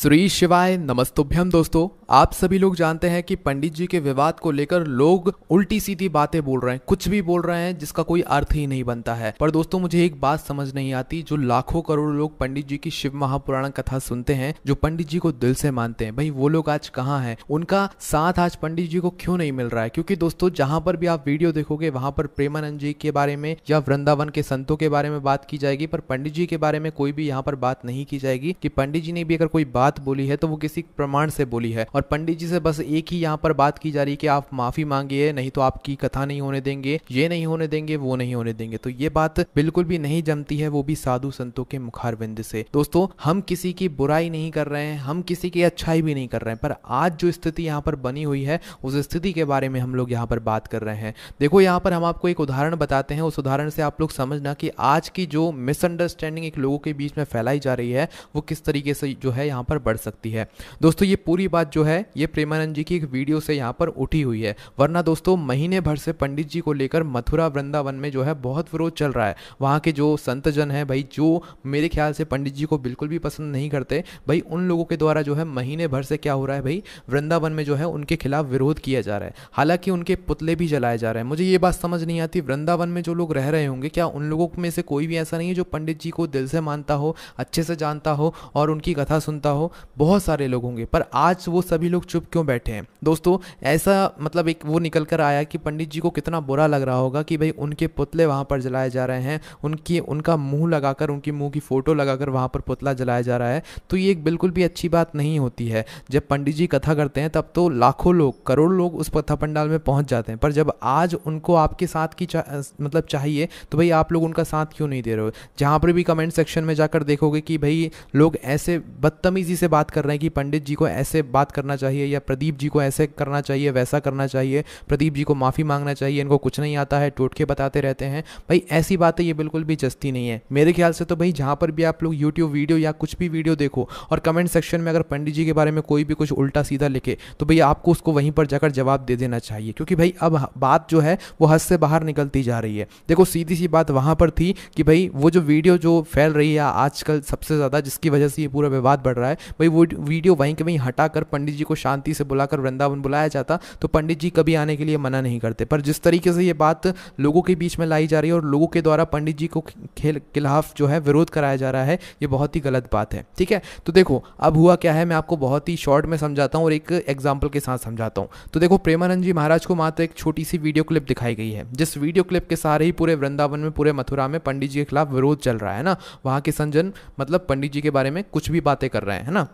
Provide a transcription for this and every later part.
श्री शिवाय नमस्तुभ्यम दोस्तों आप सभी लोग जानते हैं कि पंडित जी के विवाद को लेकर लोग उल्टी सीधी बातें बोल रहे हैं कुछ भी बोल रहे हैं जिसका कोई अर्थ ही नहीं बनता है पर दोस्तों मुझे एक बात समझ नहीं आती जो लाखों करोड़ लोग पंडित जी की शिव महापुराण कथा सुनते हैं जो पंडित जी को दिल से मानते हैं भाई वो लोग आज कहाँ है उनका साथ आज पंडित जी को क्यों नहीं मिल रहा है क्योंकि दोस्तों जहां पर भी आप वीडियो देखोगे वहां पर प्रेमानंद जी के बारे में या वृंदावन के संतों के बारे में बात की जाएगी पर पंडित जी के बारे में कोई भी यहाँ पर बात नहीं की जाएगी कि पंडित जी ने भी अगर कोई बात बात बोली है तो वो किसी प्रमाण से बोली है और पंडित जी से बस एक ही यहाँ पर बात की जा रही है कि आप माफी मांगिए नहीं तो आपकी कथा नहीं होने देंगे ये नहीं होने देंगे वो नहीं होने देंगे तो ये बात बिल्कुल भी नहीं जमती है वो भी साधु संतों के मुखारविंद से दोस्तों हम किसी की बुराई नहीं कर रहे हैं हम किसी की अच्छाई भी नहीं कर रहे हैं पर आज जो स्थिति यहाँ पर बनी हुई है उस स्थिति के बारे में हम लोग यहाँ पर बात कर रहे हैं देखो यहाँ पर हम आपको एक उदाहरण बताते हैं उस उदाहरण से आप लोग समझना कि आज की जो मिसअंडरस्टैंडिंग एक लोगों के बीच में फैलाई जा रही है वो किस तरीके से जो है यहाँ पर पर बढ़ सकती है दोस्तों ये पूरी बात जो है ये प्रेमानंद जी की एक वीडियो से यहाँ पर उठी हुई है वरना दोस्तों महीने भर से पंडित जी को लेकर मथुरा वृंदावन में जो है बहुत विरोध चल रहा है वहाँ के जो संतजन है भाई जो मेरे ख्याल से पंडित जी को बिल्कुल भी पसंद नहीं करते भाई उन लोगों के द्वारा जो है महीने भर से क्या हो रहा है भाई वृंदावन में जो है उनके खिलाफ विरोध किया जा रहा है हालांकि उनके पुतले भी जलाए जा रहे हैं मुझे ये बात समझ नहीं आती वृंदावन में जो लोग रह रहे होंगे क्या उन लोगों में से कोई भी ऐसा नहीं है जो पंडित जी को दिल से मानता हो अच्छे से जानता हो और उनकी कथा सुनता हो हो बहुत सारे लोग होंगे पर आज वो सभी लोग चुप क्यों बैठे हैं दोस्तों ऐसा मतलब एक वो निकल कर आया कि पंडित जी को कितना बुरा लग रहा होगा कि भाई उनके पुतले वहाँ पर जलाए जा रहे हैं उनकी उनका मुँह लगाकर उनके मुँह की फ़ोटो लगाकर वहाँ पर पुतला जलाया जा रहा है तो ये एक बिल्कुल भी अच्छी बात नहीं होती है जब पंडित जी कथा करते हैं तब तो लाखों लोग करोड़ों लोग उस कथा पंडाल में पहुँच जाते हैं पर जब आज उनको आपके साथ की चा, मतलब चाहिए तो भाई आप लोग उनका साथ क्यों नहीं दे रहे हो जहाँ पर भी कमेंट सेक्शन में जाकर देखोगे कि भाई लोग ऐसे बदतमीजी जी से बात कर रहे हैं कि पंडित जी को ऐसे बात करना चाहिए या प्रदीप जी को ऐसे करना चाहिए वैसा करना चाहिए प्रदीप जी को माफ़ी मांगना चाहिए इनको कुछ नहीं आता है टोटके बताते रहते हैं भाई ऐसी बातें ये बिल्कुल भी जस्ती नहीं है मेरे ख्याल से तो भाई जहाँ पर भी आप लोग यूट्यूब वीडियो या कुछ भी वीडियो देखो और कमेंट सेक्शन में अगर पंडित जी के बारे में कोई भी कुछ उल्टा सीधा लिखे तो भाई आपको उसको वहीं पर जाकर जवाब दे देना चाहिए क्योंकि भाई अब बात जो है वो हद से बाहर निकलती जा रही है देखो सीधी सी बात वहाँ पर थी कि भाई वो जो वीडियो जो फैल रही है आजकल सबसे ज़्यादा जिसकी वजह से ये पूरा विवाद बढ़ रहा है है भाई वो वीडियो वहीं के वहीं हटाकर पंडित जी को शांति से बुलाकर वृंदावन बुलाया जाता तो पंडित जी कभी आने के लिए मना नहीं करते पर जिस तरीके से ये बात लोगों के बीच में लाई जा रही है और लोगों के द्वारा पंडित जी को खेल खिलाफ जो है विरोध कराया जा रहा है ये बहुत ही गलत बात है ठीक है तो देखो अब हुआ क्या है मैं आपको बहुत ही शॉर्ट में समझाता हूँ और एक एग्जाम्पल के साथ समझाता हूँ तो देखो प्रेमानंद जी महाराज को मात्र एक छोटी सी वीडियो क्लिप दिखाई गई है जिस वीडियो क्लिप के सारे ही पूरे वृंदावन में पूरे मथुरा में पंडित जी के खिलाफ विरोध चल रहा है ना वहाँ के संजन मतलब पंडित जी के बारे में कुछ भी बातें कर रहे हैं है ना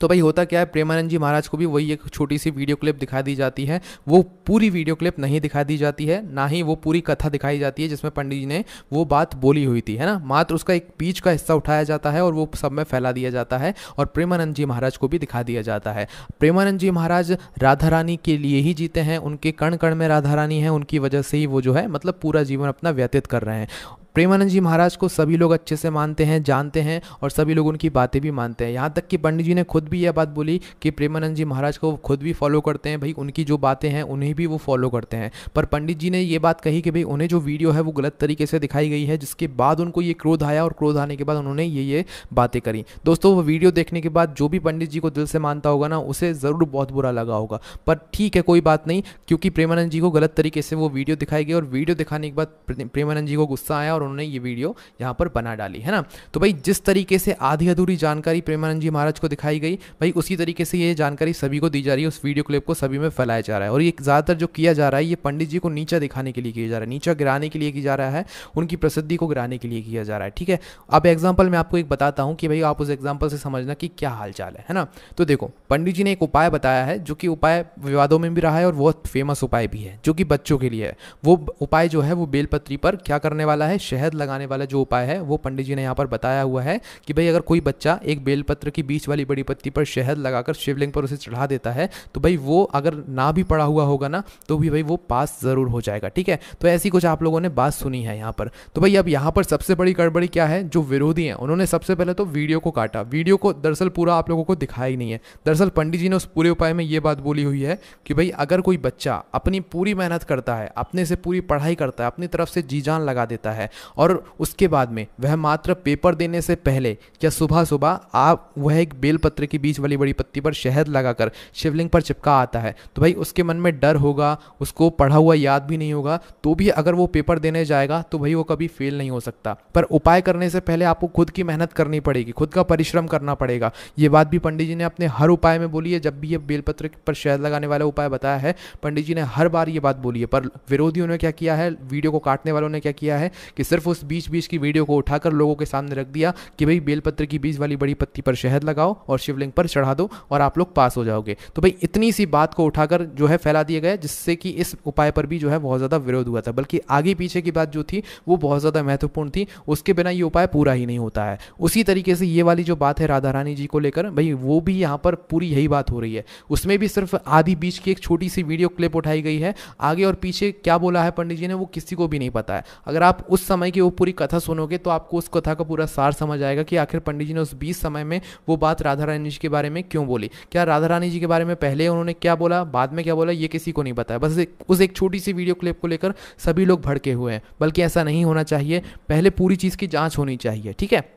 तो भाई होता क्या है प्रेमानंद जी महाराज को भी वही एक छोटी सी वीडियो क्लिप दिखा दी जाती है वो पूरी वीडियो क्लिप नहीं दिखा दी जाती है ना ही वो पूरी कथा दिखाई जाती है जिसमें पंडित जी ने वो बात बोली हुई थी है ना मात्र उसका एक बीच का हिस्सा उठाया जाता है और वो सब में फैला दिया जाता है और प्रेमानंद जी महाराज को भी दिखा दिया जाता है प्रेमानंद जी महाराज राधा रानी के लिए ही जीते हैं उनके कण कण में राधा रानी है उनकी वजह से ही वो जो है मतलब पूरा जीवन अपना व्यतीत कर रहे हैं प्रेमानंद जी महाराज को सभी लोग अच्छे से मानते हैं जानते हैं और सभी लोग उनकी बातें भी मानते हैं यहाँ तक कि पंडित जी ने खुद भी यह बात बोली कि प्रेमानंद जी महाराज को खुद भी फॉलो करते हैं भाई उनकी जो बातें हैं उन्हें भी वो फॉलो करते हैं पर पंडित जी ने ये बात कही कि भाई उन्हें जो वीडियो है वो गलत तरीके से दिखाई गई है जिसके बाद उनको ये क्रोध आया और क्रोध आने के बाद उन्होंने ये ये बातें करी दोस्तों वो वीडियो देखने के बाद जो भी पंडित जी को दिल से मानता होगा ना उसे ज़रूर बहुत बुरा लगा होगा पर ठीक है कोई बात नहीं क्योंकि प्रेमानंद जी को गलत तरीके से वो वीडियो दिखाई गई और वीडियो दिखाने के बाद प्रेमानंद जी को गुस्सा आया और उन्होंने ये वीडियो यहाँ पर बना डाली है ना तो भाई जिस तरीके से आधी अधूरी जानकारी प्रेमानंद जी महाराज को दिखाई गई भाई उसी तरीके से ये जानकारी सभी को दी जा रही है उस वीडियो क्लिप को सभी में फैलाया जा रहा है और ये ज़्यादातर जो किया जा रहा है ये पंडित जी को नीचा दिखाने के लिए किया जा रहा है नीचा गिराने के लिए किया जा रहा है उनकी प्रसिद्धि को गिराने के लिए किया जा रहा है ठीक है अब एग्जाम्पल मैं आपको एक बताता हूँ कि भाई आप उस एग्जाम्पल से समझना कि क्या हाल है है ना तो देखो पंडित जी ने एक उपाय बताया है जो कि उपाय विवादों में भी रहा है और बहुत फेमस उपाय भी है जो कि बच्चों के लिए है वो उपाय जो है वो बेलपत्री पर क्या करने वाला है शहद लगाने वाला जो उपाय है वो पंडित जी ने यहाँ पर बताया हुआ है कि भाई अगर कोई बच्चा एक बेलपत्र की बीच वाली बड़ी पत्ती पर शहद लगाकर शिवलिंग पर उसे चढ़ा देता है तो भाई वो अगर ना भी पड़ा हुआ होगा ना तो भी भाई वो पास ज़रूर हो जाएगा ठीक है तो ऐसी कुछ आप लोगों ने बात सुनी है यहाँ पर तो भाई अब यहाँ पर सबसे बड़ी गड़बड़ी क्या है जो विरोधी हैं उन्होंने सबसे पहले तो वीडियो को काटा वीडियो को दरअसल पूरा आप लोगों को दिखाया ही नहीं है दरअसल पंडित जी ने उस पूरे उपाय में ये बात बोली हुई है कि भाई अगर कोई बच्चा अपनी पूरी मेहनत करता है अपने से पूरी पढ़ाई करता है अपनी तरफ से जी जान लगा देता है और उसके बाद में वह मात्र पेपर देने से पहले या सुबह सुबह आप वह एक बेलपत्र की बीच वाली बड़ी पत्ती पर शहद लगाकर शिवलिंग पर चिपका आता है तो भाई उसके मन में डर होगा उसको पढ़ा हुआ याद भी नहीं होगा तो भी अगर वो पेपर देने जाएगा तो भाई वो कभी फेल नहीं हो सकता पर उपाय करने से पहले आपको खुद की मेहनत करनी पड़ेगी खुद का परिश्रम करना पड़ेगा ये बात भी पंडित जी ने अपने हर उपाय में बोली है जब भी ये बेलपत्र पर शहद लगाने वाला उपाय बताया है पंडित जी ने हर बार ये बात बोली है पर विरोधियों ने क्या किया है वीडियो को काटने वालों ने क्या किया है कि सिर्फ उस बीच बीच की वीडियो को उठाकर लोगों के सामने रख दिया कि भाई बेलपत्र की बीज वाली बड़ी पत्ती पर शहद लगाओ और शिवलिंग पर चढ़ा दो और आप लोग पास हो जाओगे तो भाई इतनी सी बात को उठाकर जो है फैला दिया गया जिससे कि इस उपाय पर भी जो है बहुत ज़्यादा विरोध हुआ था बल्कि आगे पीछे की बात जो थी वो बहुत ज़्यादा महत्वपूर्ण थी उसके बिना ये उपाय पूरा ही नहीं होता है उसी तरीके से ये वाली जो बात है राधा रानी जी को लेकर भाई वो भी यहाँ पर पूरी यही बात हो रही है उसमें भी सिर्फ आधी बीच की एक छोटी सी वीडियो क्लिप उठाई गई है आगे और पीछे क्या बोला है पंडित जी ने वो किसी को भी नहीं पता है अगर आप उस समय समय की वो पूरी कथा सुनोगे तो आपको उस कथा का पूरा सार समझ आएगा कि आखिर पंडित जी ने उस बीस समय में वो बात राधा रानी जी के बारे में क्यों बोली क्या राधा रानी जी के बारे में पहले उन्होंने क्या बोला बाद में क्या बोला ये किसी को नहीं बताया बस उस एक छोटी सी वीडियो क्लिप को लेकर सभी लोग भड़के हुए हैं बल्कि ऐसा नहीं होना चाहिए पहले पूरी चीज़ की जाँच होनी चाहिए ठीक है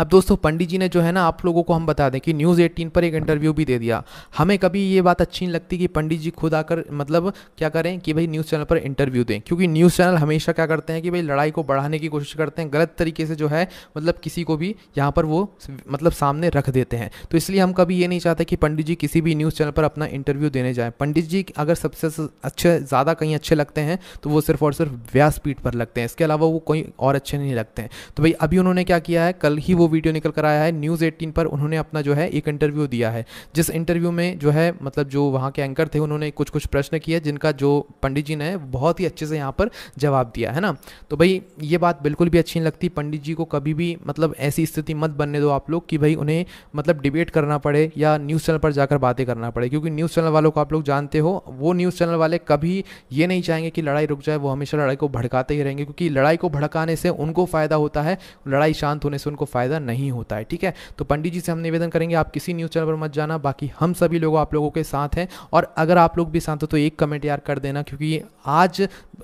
अब दोस्तों पंडित जी ने जो है ना आप लोगों को हम बता दें कि न्यूज़ एटीन पर एक इंटरव्यू भी दे दिया हमें कभी ये बात अच्छी नहीं लगती कि पंडित जी खुद आकर मतलब क्या करें कि भाई न्यूज़ चैनल पर इंटरव्यू दें क्योंकि न्यूज़ चैनल हमेशा क्या करते हैं कि भाई लड़ाई को बढ़ाने की कोशिश करते हैं गलत तरीके से जो है मतलब किसी को भी यहाँ पर वो मतलब सामने रख देते हैं तो इसलिए हम कभी ये नहीं चाहते कि पंडित जी किसी भी न्यूज़ चैनल पर अपना इंटरव्यू देने जाएँ पंडित जी अगर सबसे अच्छे ज़्यादा कहीं अच्छे लगते हैं तो वो सिर्फ और सिर्फ व्यासपीठ पर लगते हैं इसके अलावा वो कोई और अच्छे नहीं लगते हैं तो भाई अभी उन्होंने क्या किया है कल ही वो वो वीडियो निकल कर आया है न्यूज़ एटीन पर उन्होंने अपना जो है एक इंटरव्यू दिया है जिस इंटरव्यू में जो है मतलब जो वहाँ के एंकर थे उन्होंने कुछ कुछ प्रश्न किए जिनका जो पंडित जी ने बहुत ही अच्छे से यहाँ पर जवाब दिया है ना तो भाई ये बात बिल्कुल भी अच्छी नहीं लगती पंडित जी को कभी भी मतलब ऐसी स्थिति मत बनने दो आप लोग कि भाई उन्हें मतलब डिबेट करना पड़े या न्यूज़ चैनल पर जाकर बातें करना पड़े क्योंकि न्यूज़ चैनल वालों को आप लोग जानते हो वो न्यूज़ चैनल वाले कभी ये नहीं चाहेंगे कि लड़ाई रुक जाए वो हमेशा लड़ाई को भड़काते ही रहेंगे क्योंकि लड़ाई को भड़काने से उनको फ़ायदा होता है लड़ाई शांत होने से उनको फ़ायदा फ़ायदा नहीं होता है ठीक है तो पंडित जी से हम निवेदन करेंगे आप किसी न्यूज़ चैनल पर मत जाना बाकी हम सभी लोग आप लोगों के साथ हैं और अगर आप लोग भी साथ हो तो एक कमेंट यार कर देना क्योंकि आज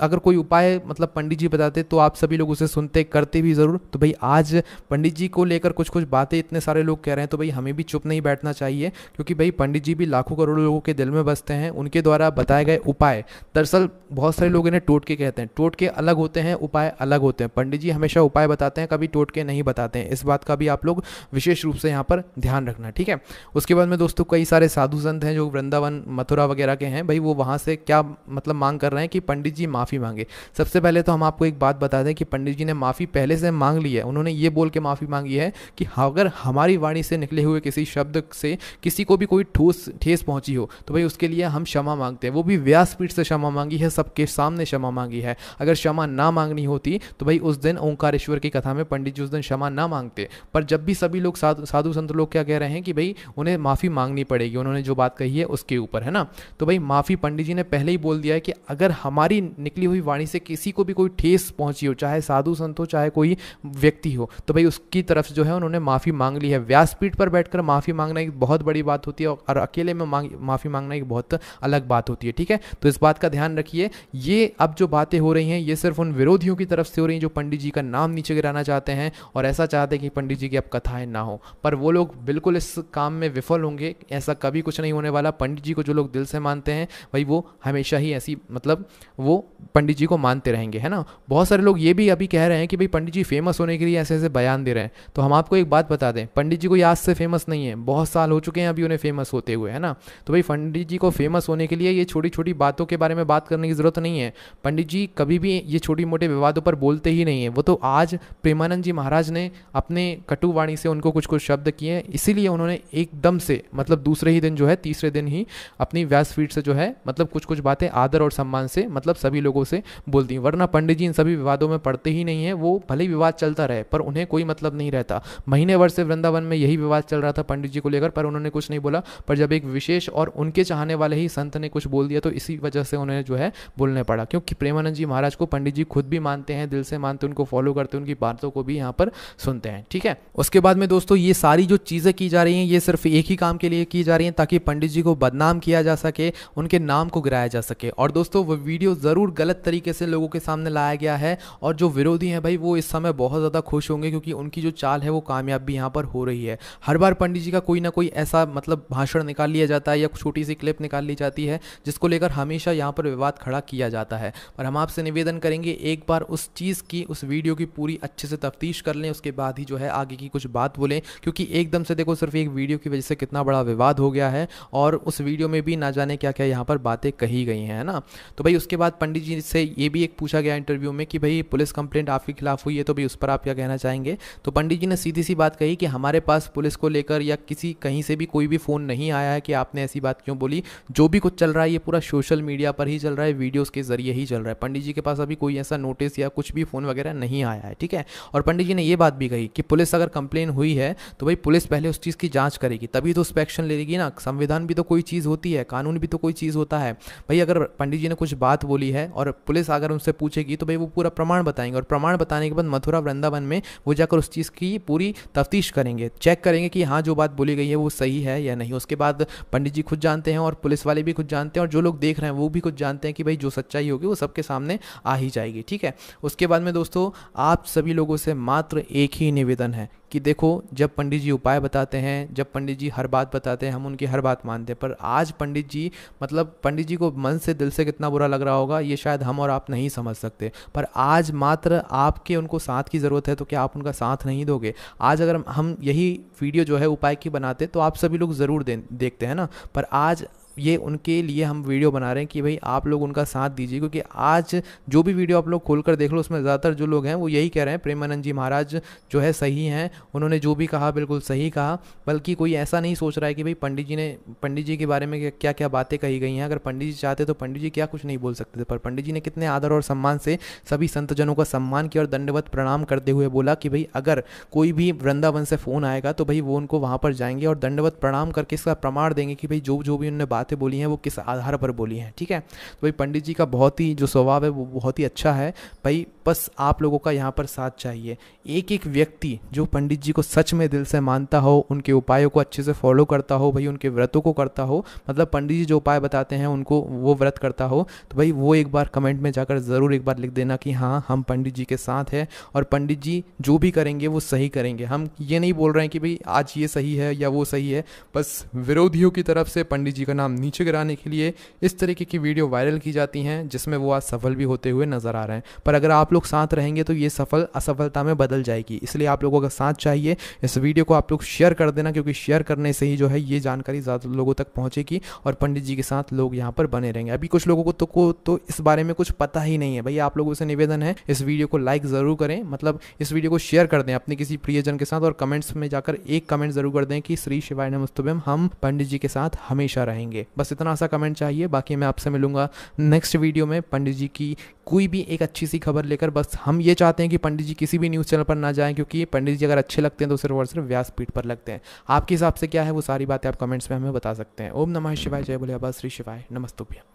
अगर कोई उपाय मतलब पंडित जी बताते तो आप सभी लोग उसे सुनते करते भी ज़रूर तो भाई आज पंडित जी को लेकर कुछ कुछ बातें इतने सारे लोग कह रहे हैं तो भाई हमें भी चुप नहीं बैठना चाहिए क्योंकि भाई पंडित जी भी लाखों करोड़ों लोगों के दिल में बसते हैं उनके द्वारा बताए गए उपाय दरअसल बहुत सारे लोग इन्हें टोटके कहते हैं टोटके अलग होते हैं उपाय अलग होते हैं पंडित जी हमेशा उपाय बताते हैं कभी टोटके नहीं बताते हैं इस बात बात का भी आप लोग विशेष रूप से यहाँ पर ध्यान रखना ठीक है उसके बाद में दोस्तों कई सारे साधु संत हैं जो वृंदावन मथुरा वगैरह के हैं भाई वो वहाँ से क्या मतलब मांग कर रहे हैं कि पंडित जी माफ़ी मांगे सबसे पहले तो हम आपको एक बात बता दें कि पंडित जी ने माफ़ी पहले से मांग ली है उन्होंने ये बोल के माफ़ी मांगी है कि अगर हमारी वाणी से निकले हुए किसी शब्द से किसी को भी कोई ठोस ठेस पहुंची हो तो भाई उसके लिए हम क्षमा मांगते हैं वो भी व्यासपीठ से क्षमा मांगी है सबके सामने क्षमा मांगी है अगर क्षमा ना मांगनी होती तो भाई उस दिन ओंकारेश्वर की कथा में पंडित जी उस दिन क्षमा ना मांगते पर जब भी सभी लोग साधु संत लोग क्या कह रहे हैं कि भाई उन्हें माफ़ी मांगनी पड़ेगी उन्होंने जो बात कही है उसके ऊपर है ना तो भाई माफ़ी पंडित जी ने पहले ही बोल दिया है कि अगर हमारी निकली हुई वाणी से किसी को भी कोई ठेस पहुंची हो चाहे साधु संत हो चाहे कोई व्यक्ति हो तो भाई उसकी तरफ जो है उन्होंने माफ़ी मांग ली है व्यासपीठ पर बैठकर माफ़ी मांगना एक बहुत बड़ी बात होती है और अकेले में मांग माफ़ी मांगना एक बहुत अलग बात होती है ठीक है तो इस बात का ध्यान रखिए ये अब जो बातें हो रही हैं ये सिर्फ उन विरोधियों की तरफ से हो रही हैं जो पंडित जी का नाम नीचे गिराना चाहते हैं और ऐसा चाहते हैं कि पंडित जी की अब कथाएं ना हो पर वो लोग बिल्कुल इस काम में विफल होंगे ऐसा कभी कुछ नहीं होने वाला पंडित जी को जो लोग दिल से मानते हैं भाई वो हमेशा ही ऐसी मतलब वो पंडित जी को मानते रहेंगे है ना बहुत सारे लोग ये भी अभी कह रहे हैं कि भाई पंडित जी फेमस होने के लिए ऐसे ऐसे बयान दे रहे हैं तो हम आपको एक बात बता दें पंडित जी को आज से फेमस नहीं है बहुत साल हो चुके हैं अभी उन्हें फेमस होते हुए है ना तो भाई पंडित जी को फेमस होने के लिए ये छोटी छोटी बातों के बारे में बात करने की ज़रूरत नहीं है पंडित जी कभी भी ये छोटी मोटे विवादों पर बोलते ही नहीं है वो तो आज प्रेमानंद जी महाराज ने अपने कटु वाणी से उनको कुछ कुछ शब्द किए इसीलिए उन्होंने एकदम से मतलब दूसरे ही दिन जो है तीसरे दिन ही अपनी व्यासपीठ से जो है मतलब कुछ कुछ बातें आदर और सम्मान से मतलब सभी लोगों से बोल दी वरना पंडित जी इन सभी विवादों में पड़ते ही नहीं है वो भले ही विवाद चलता रहे पर उन्हें कोई मतलब नहीं रहता महीने भर से वृंदावन में यही विवाद चल रहा था पंडित जी को लेकर पर उन्होंने कुछ नहीं बोला पर जब एक विशेष और उनके चाहने वाले ही संत ने कुछ बोल दिया तो इसी वजह से उन्हें जो है बोलने पड़ा क्योंकि प्रेमानंद जी महाराज को पंडित जी खुद भी मानते हैं दिल से मानते उनको फॉलो करते उनकी बातों को भी यहाँ पर सुनते हैं ठीक ठीक है उसके बाद में दोस्तों ये सारी जो चीज़ें की जा रही हैं ये सिर्फ एक ही काम के लिए की जा रही हैं ताकि पंडित जी को बदनाम किया जा सके उनके नाम को गिराया जा सके और दोस्तों वो वीडियो ज़रूर गलत तरीके से लोगों के सामने लाया गया है और जो विरोधी हैं भाई वो इस समय बहुत ज़्यादा खुश होंगे क्योंकि उनकी जो चाल है वो कामयाब भी यहाँ पर हो रही है हर बार पंडित जी का कोई ना कोई ऐसा मतलब भाषण निकाल लिया जाता है या छोटी सी क्लिप निकाल ली जाती है जिसको लेकर हमेशा यहाँ पर विवाद खड़ा किया जाता है और हम आपसे निवेदन करेंगे एक बार उस चीज़ की उस वीडियो की पूरी अच्छे से तफ्तीश कर लें उसके बाद ही जो है आगे की कुछ बात बोलें क्योंकि एकदम से देखो सिर्फ एक वीडियो की वजह से कितना बड़ा विवाद हो गया है और उस वीडियो में भी ना जाने क्या क्या यहाँ पर बातें कही गई हैं है ना तो भाई उसके बाद पंडित जी से ये भी एक पूछा गया इंटरव्यू में कि भाई पुलिस कंप्लेंट आपके खिलाफ हुई है तो भाई उस पर आप क्या कहना चाहेंगे तो पंडित जी ने सीधी सी बात कही कि हमारे पास पुलिस को लेकर या किसी कहीं से भी कोई भी फ़ोन नहीं आया है कि आपने ऐसी बात क्यों बोली जो भी कुछ चल रहा है ये पूरा सोशल मीडिया पर ही चल रहा है वीडियोज़ के ज़रिए ही चल रहा है पंडित जी के पास अभी कोई ऐसा नोटिस या कुछ भी फ़ोन वगैरह नहीं आया है ठीक है और पंडित जी ने ये बात भी कही कि पुलिस अगर कंप्लेन हुई है तो भाई पुलिस पहले उस चीज़ की जाँच करेगी तभी तो उस पर एक्शन लेगी ना संविधान भी तो कोई चीज़ होती है कानून भी तो कोई चीज़ होता है भाई अगर पंडित जी ने कुछ बात बोली है और पुलिस अगर उनसे पूछेगी तो भाई वो पूरा प्रमाण बताएंगे और प्रमाण बताने के बाद मथुरा वृंदावन में वो जाकर उस चीज़ की पूरी तफ्तीश करेंगे चेक करेंगे कि हाँ जो बात बोली गई है वो सही है या नहीं उसके बाद पंडित जी खुद जानते हैं और पुलिस वाले भी खुद जानते हैं और जो लोग देख रहे हैं वो भी खुद जानते हैं कि भाई जो सच्चाई होगी वो सबके सामने आ ही जाएगी ठीक है उसके बाद में दोस्तों आप सभी लोगों से मात्र एक ही निवेदन निवेदन है कि देखो जब पंडित जी उपाय बताते हैं जब पंडित जी हर बात बताते हैं हम उनकी हर बात मानते हैं पर आज पंडित जी मतलब पंडित जी को मन से दिल से कितना बुरा लग रहा होगा ये शायद हम और आप नहीं समझ सकते पर आज मात्र आपके उनको साथ की ज़रूरत है तो क्या आप उनका साथ नहीं दोगे आज अगर हम यही वीडियो जो है उपाय की बनाते तो आप सभी लोग ज़रूर देखते हैं ना पर आज ये उनके लिए हम वीडियो बना रहे हैं कि भाई आप लोग उनका साथ दीजिए क्योंकि आज जो भी वीडियो आप लोग खोल कर देख लो उसमें ज़्यादातर जो लोग हैं वो यही कह रहे हैं प्रेमानंद जी महाराज जो है सही हैं उन्होंने जो भी कहा बिल्कुल सही कहा बल्कि कोई ऐसा नहीं सोच रहा है कि भाई पंडित जी ने पंडित जी के बारे में क्या क्या बातें कही गई हैं अगर पंडित जी चाहते तो पंडित जी क्या कुछ नहीं बोल सकते थे पर पंडित जी ने कितने आदर और सम्मान से सभी संतजनों का सम्मान किया और दंडवत प्रणाम करते हुए बोला कि भाई अगर कोई भी वृंदावन से फ़ोन आएगा तो भाई वो उनको वहाँ पर जाएंगे और दंडवत प्रणाम करके इसका प्रमाण देंगे कि भाई जो जो भी उनने बात बातें बोली हैं वो किस आधार पर बोली हैं ठीक है तो भाई पंडित जी का बहुत ही जो स्वभाव है वो बहुत ही अच्छा है भाई बस आप लोगों का यहाँ पर साथ चाहिए एक एक व्यक्ति जो पंडित जी को सच में दिल से मानता हो उनके उपायों को अच्छे से फॉलो करता हो भाई उनके व्रतों को करता हो मतलब पंडित जी जो उपाय बताते हैं उनको वो व्रत करता हो तो भाई वो एक बार कमेंट में जाकर ज़रूर एक बार लिख देना कि हाँ हम पंडित जी के साथ हैं और पंडित जी जो भी करेंगे वो सही करेंगे हम ये नहीं बोल रहे हैं कि भाई आज ये सही है या वो सही है बस विरोधियों की तरफ से पंडित जी का नाम दाम नीचे गिराने के लिए इस तरीके की वीडियो वायरल की जाती हैं जिसमें वो आज सफल भी होते हुए नज़र आ रहे हैं पर अगर आप लोग साथ रहेंगे तो ये सफल असफलता में बदल जाएगी इसलिए आप लोगों का साथ चाहिए इस वीडियो को आप लोग शेयर कर देना क्योंकि शेयर करने से ही जो है ये जानकारी ज़्यादा लोगों तक पहुँचेगी और पंडित जी के साथ लोग यहाँ पर बने रहेंगे अभी कुछ लोगों को तो को तो इस बारे में कुछ पता ही नहीं है भैया आप लोगों से निवेदन है इस वीडियो को लाइक ज़रूर करें मतलब इस वीडियो को शेयर कर दें अपने किसी प्रियजन के साथ और कमेंट्स में जाकर एक कमेंट ज़रूर कर दें कि श्री शिवाय नमस्तुभम हम पंडित जी के साथ हमेशा रहेंगे करेंगे बस इतना सा कमेंट चाहिए बाकी मैं आपसे मिलूंगा नेक्स्ट वीडियो में पंडित जी की कोई भी एक अच्छी सी खबर लेकर बस हम ये चाहते हैं कि पंडित जी किसी भी न्यूज़ चैनल पर ना जाएं क्योंकि पंडित जी अगर अच्छे लगते हैं तो सिर्फ और सिर्फ व्यासपीठ पर लगते हैं आपके हिसाब से क्या है वो सारी बातें आप कमेंट्स में हमें बता सकते हैं ओम नमः शिवाय जय बोले अबा श्री शिवाय नमस्तुभ्या